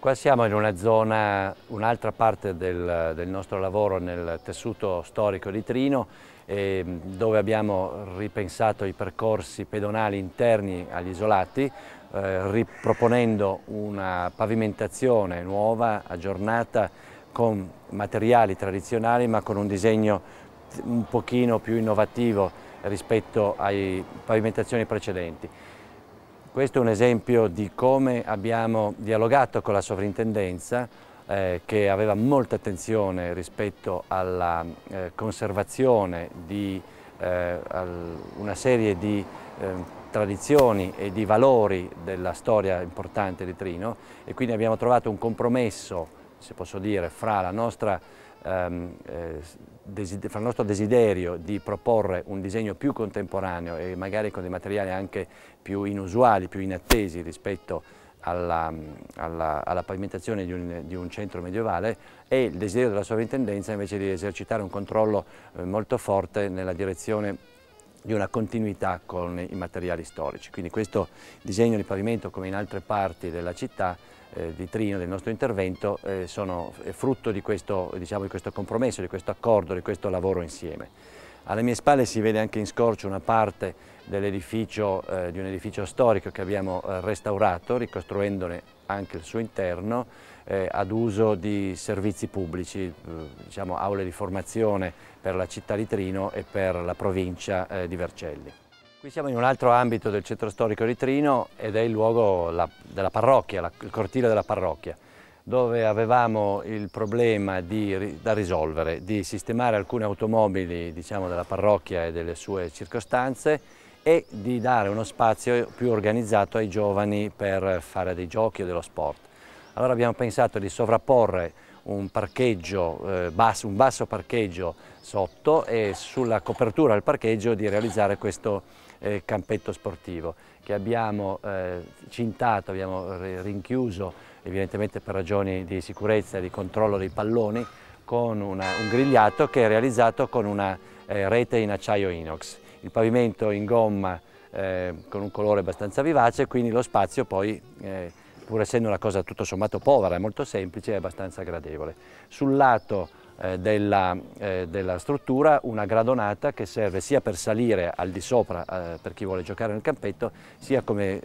Qua siamo in una zona, un'altra parte del, del, nostro lavoro nel tessuto storico di Trino eh, dove abbiamo ripensato i percorsi pedonali interni agli isolati eh, riproponendo una pavimentazione nuova, aggiornata con materiali tradizionali ma con un disegno un pochino più innovativo rispetto alle pavimentazioni precedenti. Questo è un esempio di come abbiamo dialogato con la sovrintendenza eh, che aveva molta attenzione rispetto alla eh, conservazione di eh, al, una serie di ehm, tradizioni e di valori della storia importante di Trino e quindi abbiamo trovato un compromesso, se posso dire, fra la nostra ehm, eh, fra il nostro desiderio di proporre un disegno più contemporaneo e magari con dei materiali anche più inusuali, più inattesi rispetto alla, alla, alla pavimentazione di un, di un, centro medievale e il desiderio della sovrintendenza invece di esercitare un controllo eh, molto forte nella direzione di una continuità con i materiali storici. Quindi questo disegno di pavimento, come in altre parti della città, eh, di Trino, del nostro intervento, eh, sono frutto di questo, diciamo, di questo compromesso, di questo accordo, di questo lavoro insieme. Alle mie spalle si vede anche in scorcio una parte dell'edificio, eh, di un edificio storico che abbiamo eh, restaurato, ricostruendone anche il suo interno, eh, ad uso di servizi pubblici, eh, diciamo aule di formazione per la città di Trino e per la provincia eh, di Vercelli. Qui siamo in un altro ambito del centro storico di Trino ed è il luogo la, della parrocchia, la, il cortile della parrocchia dove avevamo il problema di, da risolvere, di sistemare alcune automobili diciamo, della parrocchia e delle sue circostanze e di dare uno spazio più organizzato ai giovani per fare dei giochi o dello sport. Allora abbiamo pensato di sovrapporre un, eh, basso, un basso parcheggio sotto e sulla copertura del parcheggio di realizzare questo eh, campetto sportivo che abbiamo eh, cintato, abbiamo rinchiuso evidentemente per ragioni di sicurezza e di controllo dei palloni con una, un grigliato che è realizzato con una eh, rete in acciaio inox. Il pavimento in gomma eh, con un colore abbastanza vivace, quindi lo spazio poi eh, pur essendo una cosa tutto sommato povera, molto semplice, è abbastanza gradevole. Sul lato eh, della, eh, della, struttura una gradonata che serve sia per salire al di sopra eh, per chi vuole giocare nel campetto, sia come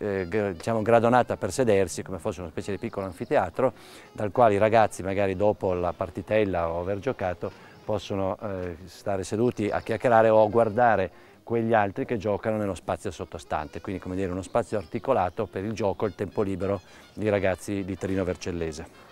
diciamo, gradonata per sedersi, come fosse una specie di piccolo anfiteatro, dal quale i ragazzi magari dopo la partitella o aver giocato possono stare seduti a chiacchierare o a guardare quegli altri che giocano nello spazio sottostante, quindi come dire uno spazio articolato per il gioco e il tempo libero di ragazzi di Trino Vercellese.